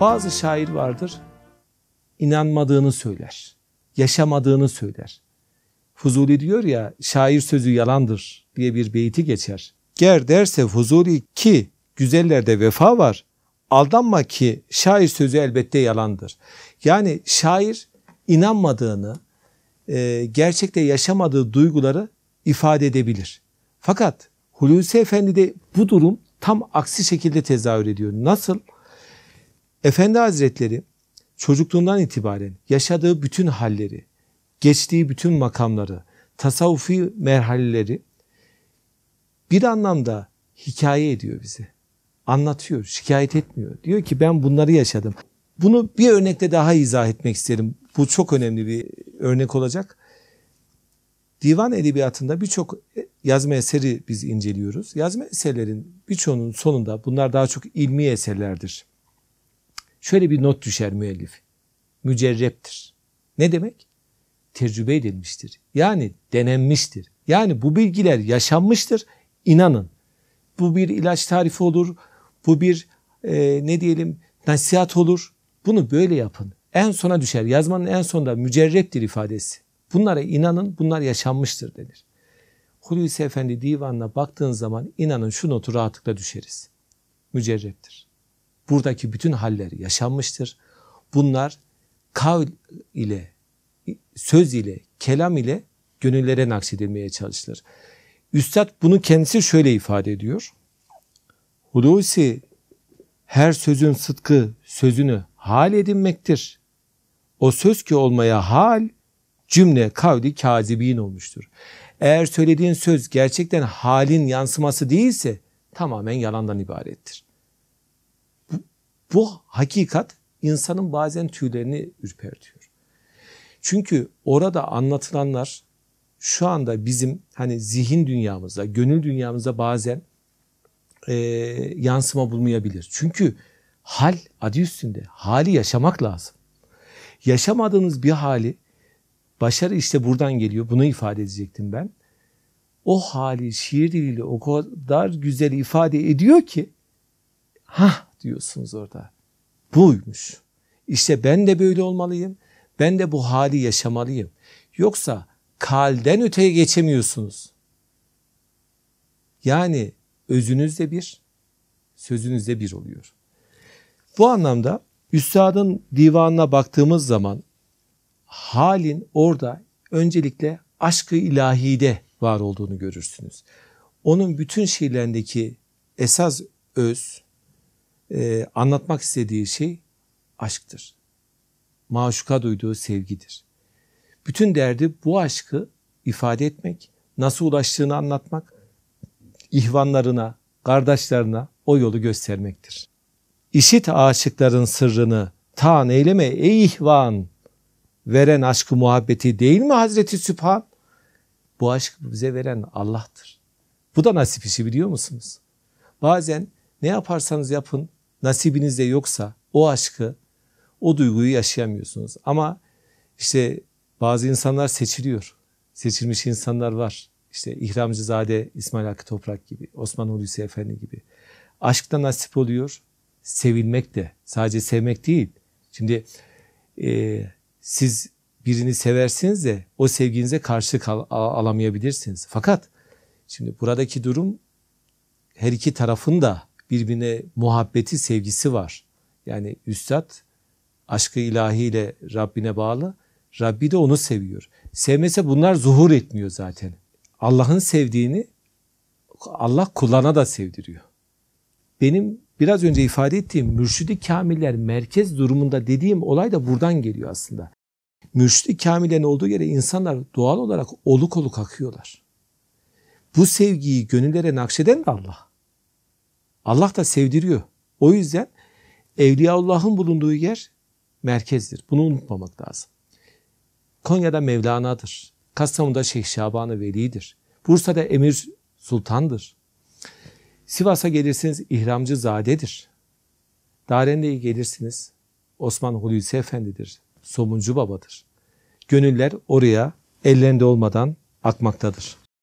Bazı şair vardır, inanmadığını söyler, yaşamadığını söyler. Fuzuli diyor ya, şair sözü yalandır diye bir beyti geçer. Ger derse Fuzuli ki güzellerde vefa var, aldanma ki şair sözü elbette yalandır. Yani şair inanmadığını, e, gerçekte yaşamadığı duyguları ifade edebilir. Fakat Hulusi de bu durum tam aksi şekilde tezahür ediyor. Nasıl? Nasıl? Efendi Hazretleri çocukluğundan itibaren yaşadığı bütün halleri, geçtiği bütün makamları, tasavvufi merhaleleri bir anlamda hikaye ediyor bize. Anlatıyor, şikayet etmiyor. Diyor ki ben bunları yaşadım. Bunu bir örnekle daha izah etmek isterim. Bu çok önemli bir örnek olacak. Divan edebiyatında birçok yazma eseri biz inceliyoruz. Yazma eserlerin birçoğunun sonunda bunlar daha çok ilmi eserlerdir. Şöyle bir not düşer müellif. Mücerreptir. Ne demek? Tecrübe edilmiştir. Yani denenmiştir. Yani bu bilgiler yaşanmıştır. İnanın. Bu bir ilaç tarifi olur. Bu bir e, ne diyelim nasihat olur. Bunu böyle yapın. En sona düşer. Yazmanın en sonunda mücerreptir ifadesi. Bunlara inanın bunlar yaşanmıştır denir. Hulusi Efendi divanına baktığın zaman inanın şu notu rahatlıkla düşeriz. Mücerreptir. Buradaki bütün haller yaşanmıştır. Bunlar kavl ile, söz ile, kelam ile gönüllere nakşedilmeye çalışılır. Üstad bunu kendisi şöyle ifade ediyor. Hulusi her sözün sıdkı sözünü hal edinmektir. O söz ki olmaya hal cümle kavli kazibin olmuştur. Eğer söylediğin söz gerçekten halin yansıması değilse tamamen yalandan ibarettir. Bu hakikat insanın bazen tüylerini ürpertiyor. Çünkü orada anlatılanlar şu anda bizim hani zihin dünyamızda, gönül dünyamızda bazen e, yansıma bulmayabilir. Çünkü hal adı üstünde. Hali yaşamak lazım. Yaşamadığınız bir hali başarı işte buradan geliyor. Bunu ifade edecektim ben. O hali şiir diliyle o kadar güzel ifade ediyor ki ha diyorsunuz orada. Buymuş. İşte ben de böyle olmalıyım. Ben de bu hali yaşamalıyım. Yoksa kalden öteye geçemiyorsunuz. Yani özünüzde bir, sözünüzde bir oluyor. Bu anlamda Üstadın divanına baktığımız zaman halin orada öncelikle aşkı ilahide var olduğunu görürsünüz. Onun bütün şiirlerindeki esas öz, e, anlatmak istediği şey aşktır. Maşuka duyduğu sevgidir. Bütün derdi bu aşkı ifade etmek, nasıl ulaştığını anlatmak, ihvanlarına, kardeşlerine o yolu göstermektir. İşit aşıkların sırrını ta neyleme ey ihvan veren aşkı muhabbeti değil mi Hazreti Sübhan? Bu aşkı bize veren Allah'tır. Bu da nasip işi biliyor musunuz? Bazen ne yaparsanız yapın nasibinizde yoksa o aşkı, o duyguyu yaşayamıyorsunuz. Ama işte bazı insanlar seçiliyor. Seçilmiş insanlar var. İşte İhramcızade İsmail Hakkı Toprak gibi, Osman Hulusi Efendi gibi. Aşk da nasip oluyor, sevilmek de. Sadece sevmek değil. Şimdi e, siz birini seversiniz de o sevginize karşı alamayabilirsiniz. Fakat şimdi buradaki durum her iki tarafın da birbirine muhabbeti, sevgisi var. Yani üstad aşkı ilahiyle Rabbine bağlı. Rabbi de onu seviyor. Sevmese bunlar zuhur etmiyor zaten. Allah'ın sevdiğini Allah kulana da sevdiriyor. Benim biraz önce ifade ettiğim mürşidi kamiller merkez durumunda dediğim olay da buradan geliyor aslında. Mürşidi kamillerin olduğu yere insanlar doğal olarak oluk oluk akıyorlar. Bu sevgiyi gönüllere nakşeden de Allah. Allah da sevdiriyor. O yüzden Evliyaullah'ın bulunduğu yer merkezdir. Bunu unutmamak lazım. Konya'da Mevlana'dır. Kastamonu'da Şeyh Şaban-ı Veli'dir. Bursa'da Emir Sultan'dır. Sivas'a gelirsiniz İhramcı Zade'dir. Darende'ye gelirsiniz Osman Hulusi Efendi'dir. Somuncu Baba'dır. Gönüller oraya ellerinde olmadan akmaktadır.